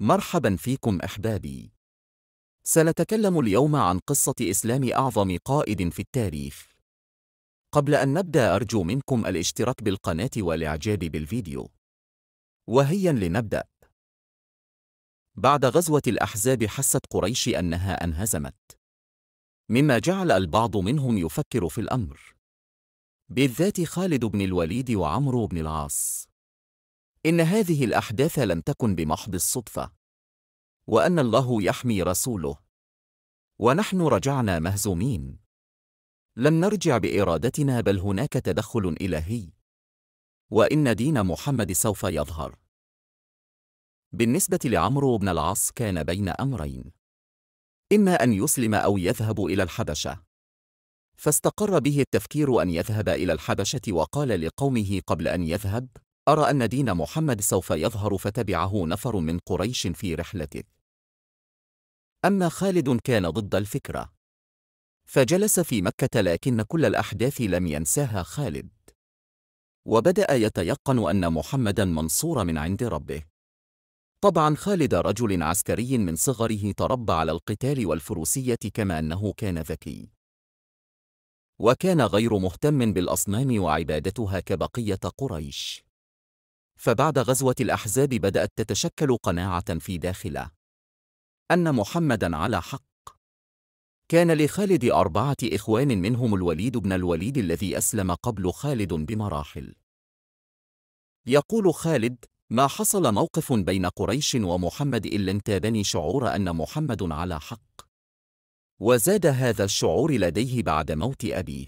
مرحبا فيكم أحبابي. سنتكلم اليوم عن قصة إسلام أعظم قائد في التاريخ. قبل أن نبدأ أرجو منكم الاشتراك بالقناة والإعجاب بالفيديو. وهيا لنبدأ. بعد غزوة الأحزاب حست قريش أنها انهزمت. مما جعل البعض منهم يفكر في الأمر. بالذات خالد بن الوليد وعمرو بن العاص. إن هذه الأحداث لم تكن بمحض الصدفة وأن الله يحمي رسوله ونحن رجعنا مهزومين لم نرجع بإرادتنا بل هناك تدخل إلهي وإن دين محمد سوف يظهر بالنسبة لعمرو بن العاص كان بين أمرين إما أن يسلم أو يذهب إلى الحبشة فاستقر به التفكير أن يذهب إلى الحبشة وقال لقومه قبل أن يذهب أرى أن دين محمد سوف يظهر فتبعه نفر من قريش في رحلته أما خالد كان ضد الفكرة فجلس في مكة لكن كل الأحداث لم ينساها خالد وبدأ يتيقن أن محمدًا منصور من عند ربه طبعا خالد رجل عسكري من صغره تربى على القتال والفروسية كما أنه كان ذكي وكان غير مهتم بالأصنام وعبادتها كبقية قريش فبعد غزوة الأحزاب بدأت تتشكل قناعة في داخله أن محمدًا على حق. كان لخالد أربعة إخوان منهم الوليد بن الوليد الذي أسلم قبل خالد بمراحل. يقول خالد: ما حصل موقف بين قريش ومحمد إلا انتابني شعور أن محمد على حق. وزاد هذا الشعور لديه بعد موت أبيه.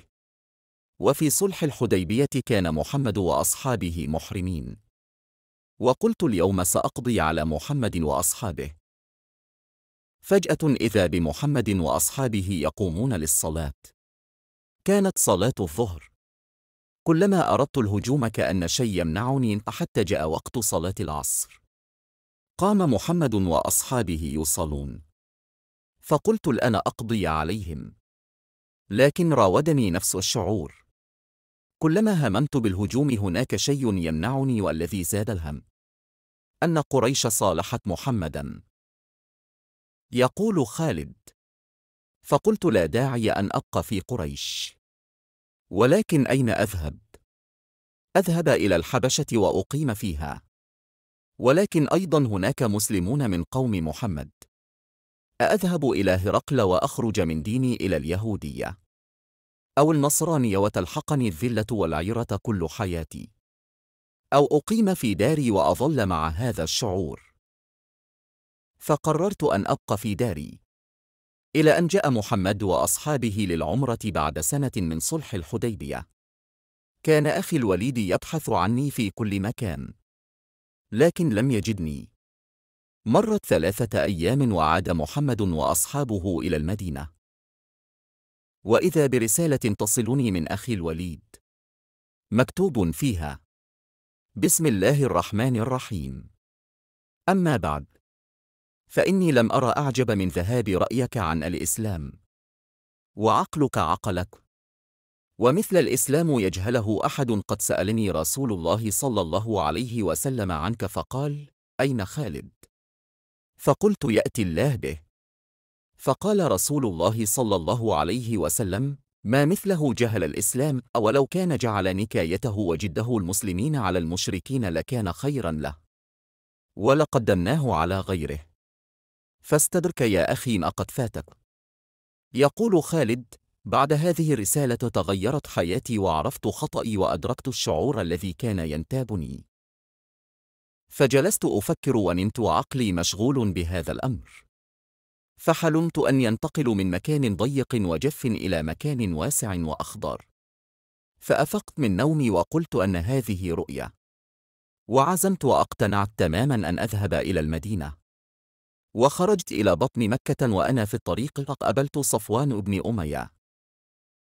وفي صلح الحديبية كان محمد وأصحابه محرمين. وقلت اليوم سأقضي على محمد وأصحابه فجأة إذا بمحمد وأصحابه يقومون للصلاة كانت صلاة الظهر كلما أردت الهجوم كأن شيء يمنعني حتى جاء وقت صلاة العصر قام محمد وأصحابه يصلون فقلت الآن أقضي عليهم لكن راودني نفس الشعور كلما هممت بالهجوم هناك شيء يمنعني والذي زاد الهم أن قريش صالحت محمدا يقول خالد فقلت لا داعي أن أبقى في قريش ولكن أين أذهب؟ أذهب إلى الحبشة وأقيم فيها ولكن أيضا هناك مسلمون من قوم محمد أذهب إلى هرقل وأخرج من ديني إلى اليهودية أو النصرانية وتلحقني الذلة والعيرة كل حياتي أو أقيم في داري وأظل مع هذا الشعور فقررت أن أبقى في داري إلى أن جاء محمد وأصحابه للعمرة بعد سنة من صلح الحديبية كان أخي الوليد يبحث عني في كل مكان لكن لم يجدني مرت ثلاثة أيام وعاد محمد وأصحابه إلى المدينة وإذا برسالة تصلني من أخي الوليد مكتوب فيها بسم الله الرحمن الرحيم أما بعد فإني لم أرى أعجب من ذهاب رأيك عن الإسلام وعقلك عقلك ومثل الإسلام يجهله أحد قد سألني رسول الله صلى الله عليه وسلم عنك فقال أين خالد؟ فقلت يأتي الله به فقال رسول الله صلى الله عليه وسلم ما مثله جهل الإسلام أولو كان جعل نكايته وجده المسلمين على المشركين لكان خيرا له ولقدمناه على غيره فاستدرك يا أخي ما قد فاتك يقول خالد بعد هذه الرسالة تغيرت حياتي وعرفت خطأي وأدركت الشعور الذي كان ينتابني فجلست أفكر ونمت وعقلي مشغول بهذا الأمر فحلمت أن ينتقل من مكان ضيق وجف إلى مكان واسع وأخضر فأفقت من نومي وقلت أن هذه رؤية وعزمت وأقتنعت تماما أن أذهب إلى المدينة وخرجت إلى بطن مكة وأنا في الطريق قابلت صفوان بن أمية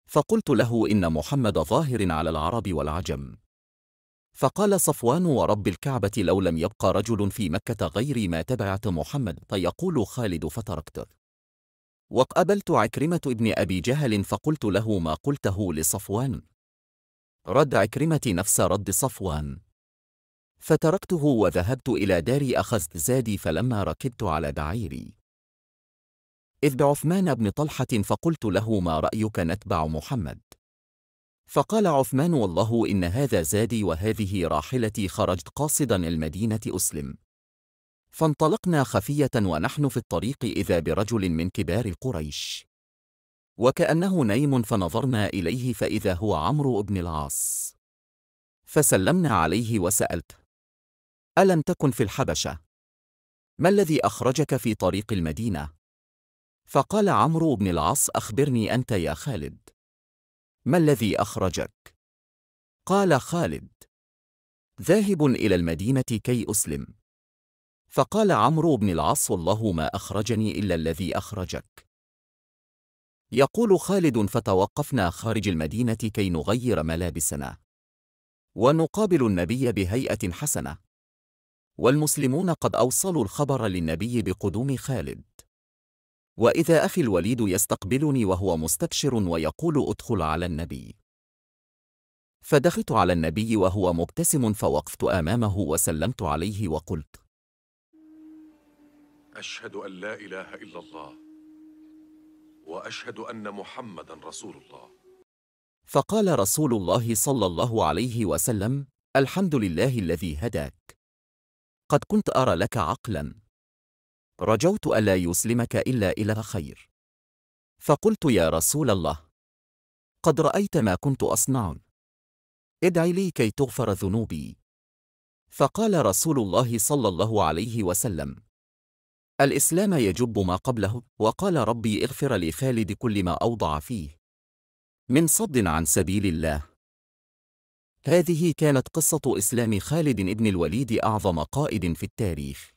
فقلت له إن محمد ظاهر على العرب والعجم فقال صفوان ورب الكعبة لو لم يبقى رجل في مكة غيري ما تبعت محمد فيقول خالد فتركته وقابلت عكرمة ابن أبي جهل فقلت له ما قلته لصفوان رد عكرمة نفس رد صفوان فتركته وذهبت إلى داري أخذت زادي فلما ركبت على بعيري إذ بعثمان بن طلحة فقلت له ما رأيك نتبع محمد فقال عثمان والله إن هذا زادي وهذه راحلتي خرجت قاصدا المدينة أسلم فانطلقنا خفية ونحن في الطريق إذا برجل من كبار قريش وكأنه نيم فنظرنا إليه فإذا هو عمرو بن العاص فسلمنا عليه وسألته ألم تكن في الحبشة؟ ما الذي أخرجك في طريق المدينة؟ فقال عمرو بن العاص أخبرني أنت يا خالد ما الذي أخرجك؟ قال خالد ذاهب إلى المدينة كي أسلم فقال عمرو بن العاص الله ما أخرجني إلا الذي أخرجك يقول خالد فتوقفنا خارج المدينة كي نغير ملابسنا ونقابل النبي بهيئة حسنة والمسلمون قد أوصلوا الخبر للنبي بقدوم خالد وإذا أخي الوليد يستقبلني وهو مستبشر ويقول أدخل على النبي فدخلت على النبي وهو مبتسم فوقفت أمامه وسلمت عليه وقلت أشهد أن لا إله إلا الله وأشهد أن محمدا رسول الله فقال رسول الله صلى الله عليه وسلم الحمد لله الذي هداك قد كنت أرى لك عقلاً رجوت ألا يسلمك إلا إلى خير فقلت يا رسول الله قد رأيت ما كنت أصنع ادعي لي كي تغفر ذنوبي فقال رسول الله صلى الله عليه وسلم الإسلام يجب ما قبله وقال ربي اغفر لخالد كل ما أوضع فيه من صد عن سبيل الله هذه كانت قصة إسلام خالد بن الوليد أعظم قائد في التاريخ